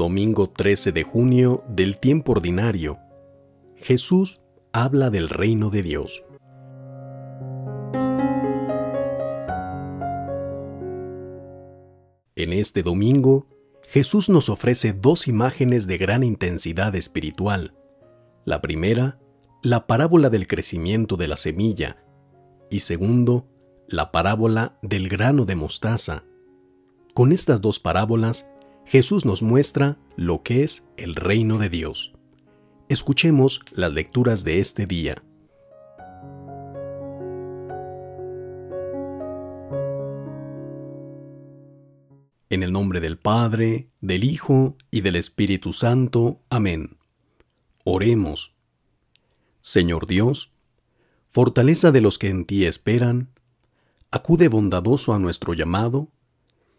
domingo 13 de junio del tiempo ordinario, Jesús habla del reino de Dios. En este domingo, Jesús nos ofrece dos imágenes de gran intensidad espiritual. La primera, la parábola del crecimiento de la semilla, y segundo, la parábola del grano de mostaza. Con estas dos parábolas, Jesús nos muestra lo que es el reino de Dios. Escuchemos las lecturas de este día. En el nombre del Padre, del Hijo y del Espíritu Santo. Amén. Oremos. Señor Dios, fortaleza de los que en ti esperan, acude bondadoso a nuestro llamado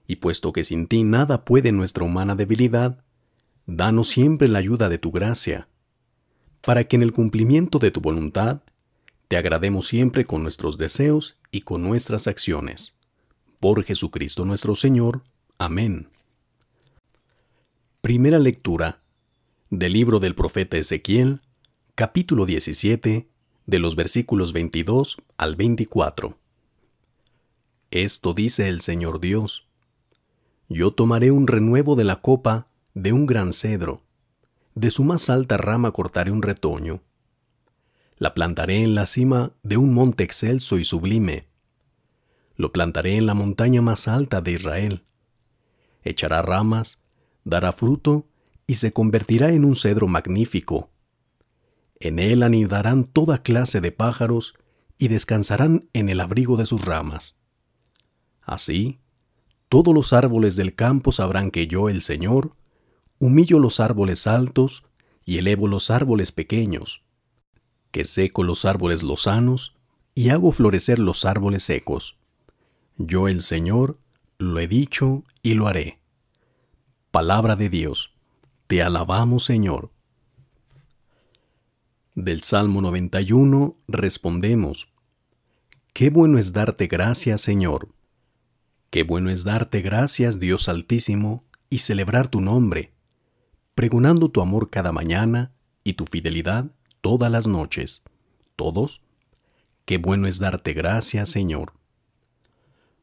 y puesto que sin ti nada puede nuestra humana debilidad, danos siempre la ayuda de tu gracia, para que en el cumplimiento de tu voluntad te agrademos siempre con nuestros deseos y con nuestras acciones. Por Jesucristo nuestro Señor. Amén. Primera lectura del libro del profeta Ezequiel, capítulo 17, de los versículos 22 al 24. Esto dice el Señor Dios yo tomaré un renuevo de la copa de un gran cedro, de su más alta rama cortaré un retoño, la plantaré en la cima de un monte excelso y sublime, lo plantaré en la montaña más alta de Israel, echará ramas, dará fruto y se convertirá en un cedro magnífico. En él anidarán toda clase de pájaros y descansarán en el abrigo de sus ramas. Así, todos los árboles del campo sabrán que yo, el Señor, humillo los árboles altos y elevo los árboles pequeños, que seco los árboles lozanos y hago florecer los árboles secos. Yo, el Señor, lo he dicho y lo haré. Palabra de Dios, te alabamos, Señor. Del Salmo 91 respondemos, Qué bueno es darte gracias, Señor Qué bueno es darte gracias, Dios Altísimo, y celebrar tu nombre, pregonando tu amor cada mañana y tu fidelidad todas las noches. Todos, qué bueno es darte gracias, Señor.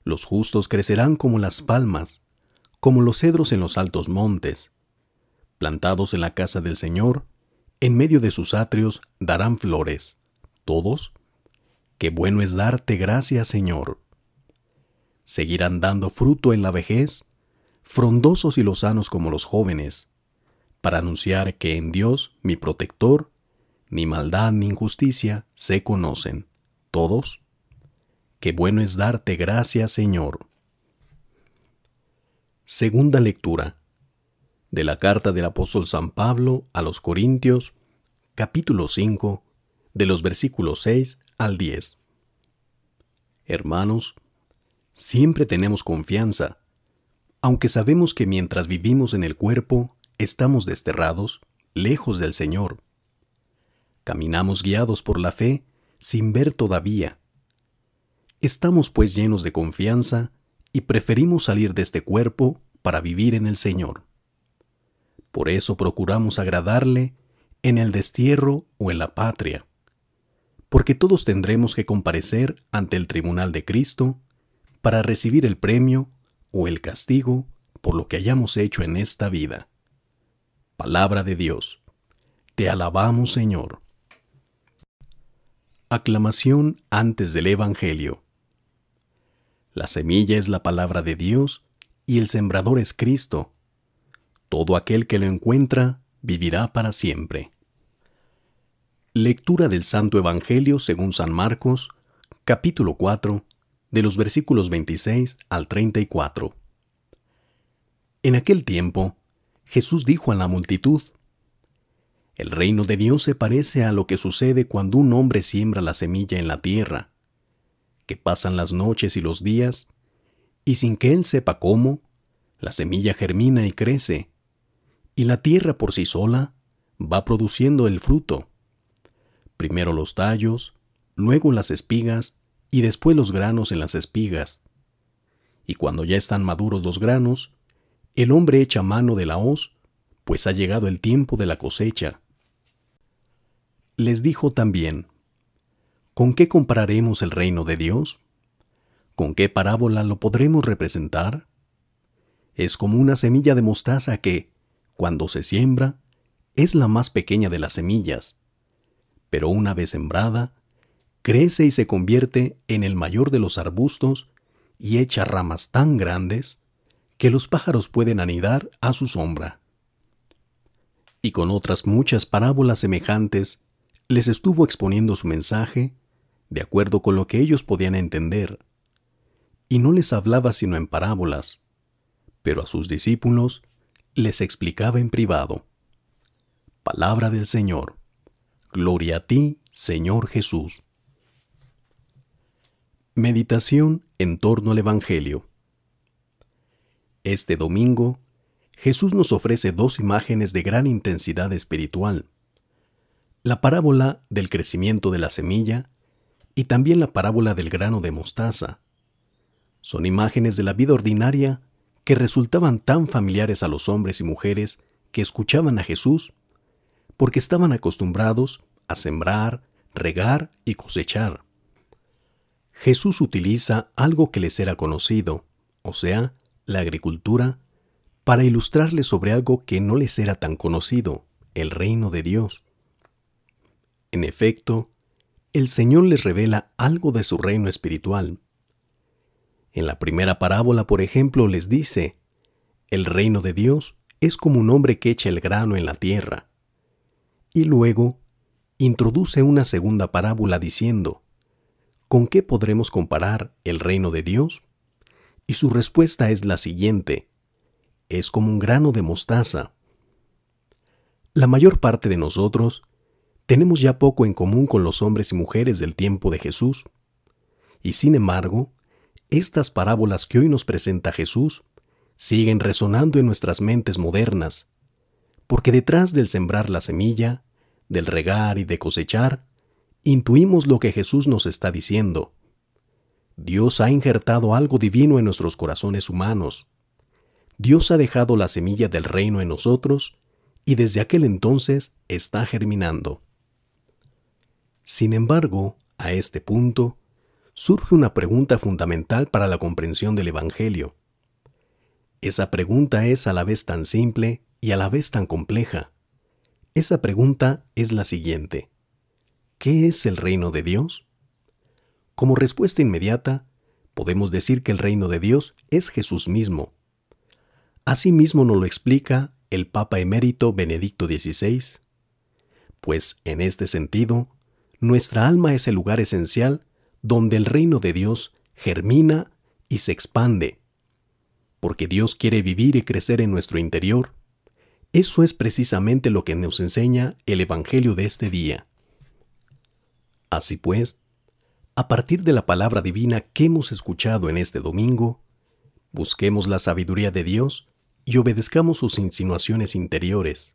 Los justos crecerán como las palmas, como los cedros en los altos montes. Plantados en la casa del Señor, en medio de sus atrios darán flores. Todos, qué bueno es darte gracias, Señor seguirán dando fruto en la vejez, frondosos y lozanos como los jóvenes, para anunciar que en Dios, mi protector, ni maldad ni injusticia se conocen. Todos. Qué bueno es darte gracias, Señor. Segunda lectura de la carta del apóstol San Pablo a los Corintios, capítulo 5, de los versículos 6 al 10. Hermanos, Siempre tenemos confianza, aunque sabemos que mientras vivimos en el cuerpo, estamos desterrados, lejos del Señor. Caminamos guiados por la fe sin ver todavía. Estamos pues llenos de confianza y preferimos salir de este cuerpo para vivir en el Señor. Por eso procuramos agradarle en el destierro o en la patria, porque todos tendremos que comparecer ante el tribunal de Cristo para recibir el premio o el castigo por lo que hayamos hecho en esta vida. Palabra de Dios. Te alabamos, Señor. Aclamación antes del Evangelio. La semilla es la palabra de Dios y el sembrador es Cristo. Todo aquel que lo encuentra vivirá para siempre. Lectura del Santo Evangelio según San Marcos, capítulo 4, de los versículos 26 al 34. En aquel tiempo, Jesús dijo a la multitud, El reino de Dios se parece a lo que sucede cuando un hombre siembra la semilla en la tierra, que pasan las noches y los días, y sin que él sepa cómo, la semilla germina y crece, y la tierra por sí sola va produciendo el fruto. Primero los tallos, luego las espigas, y después los granos en las espigas. Y cuando ya están maduros los granos, el hombre echa mano de la hoz, pues ha llegado el tiempo de la cosecha. Les dijo también, ¿con qué compararemos el reino de Dios? ¿Con qué parábola lo podremos representar? Es como una semilla de mostaza que, cuando se siembra, es la más pequeña de las semillas, pero una vez sembrada, crece y se convierte en el mayor de los arbustos y echa ramas tan grandes que los pájaros pueden anidar a su sombra. Y con otras muchas parábolas semejantes, les estuvo exponiendo su mensaje de acuerdo con lo que ellos podían entender, y no les hablaba sino en parábolas, pero a sus discípulos les explicaba en privado. Palabra del Señor. Gloria a ti, Señor Jesús. Meditación en torno al Evangelio. Este domingo, Jesús nos ofrece dos imágenes de gran intensidad espiritual. La parábola del crecimiento de la semilla y también la parábola del grano de mostaza. Son imágenes de la vida ordinaria que resultaban tan familiares a los hombres y mujeres que escuchaban a Jesús porque estaban acostumbrados a sembrar, regar y cosechar. Jesús utiliza algo que les era conocido, o sea, la agricultura, para ilustrarles sobre algo que no les era tan conocido, el reino de Dios. En efecto, el Señor les revela algo de su reino espiritual. En la primera parábola, por ejemplo, les dice, el reino de Dios es como un hombre que echa el grano en la tierra. Y luego, introduce una segunda parábola diciendo, ¿con qué podremos comparar el reino de Dios? Y su respuesta es la siguiente, es como un grano de mostaza. La mayor parte de nosotros tenemos ya poco en común con los hombres y mujeres del tiempo de Jesús, y sin embargo, estas parábolas que hoy nos presenta Jesús siguen resonando en nuestras mentes modernas, porque detrás del sembrar la semilla, del regar y de cosechar, intuimos lo que Jesús nos está diciendo. Dios ha injertado algo divino en nuestros corazones humanos. Dios ha dejado la semilla del reino en nosotros y desde aquel entonces está germinando. Sin embargo, a este punto, surge una pregunta fundamental para la comprensión del Evangelio. Esa pregunta es a la vez tan simple y a la vez tan compleja. Esa pregunta es la siguiente. ¿Qué es el reino de Dios? Como respuesta inmediata, podemos decir que el reino de Dios es Jesús mismo. Asimismo nos lo explica el Papa emérito Benedicto XVI. Pues en este sentido, nuestra alma es el lugar esencial donde el reino de Dios germina y se expande. Porque Dios quiere vivir y crecer en nuestro interior. Eso es precisamente lo que nos enseña el Evangelio de este día. Así pues, a partir de la palabra divina que hemos escuchado en este domingo, busquemos la sabiduría de Dios y obedezcamos sus insinuaciones interiores.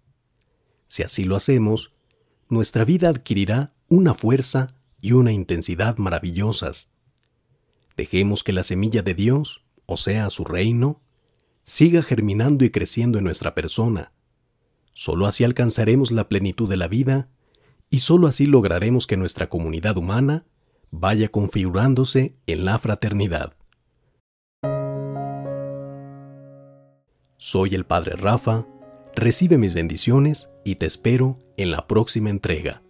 Si así lo hacemos, nuestra vida adquirirá una fuerza y una intensidad maravillosas. Dejemos que la semilla de Dios, o sea, su reino, siga germinando y creciendo en nuestra persona. Solo así alcanzaremos la plenitud de la vida y sólo así lograremos que nuestra comunidad humana vaya configurándose en la fraternidad. Soy el Padre Rafa, recibe mis bendiciones y te espero en la próxima entrega.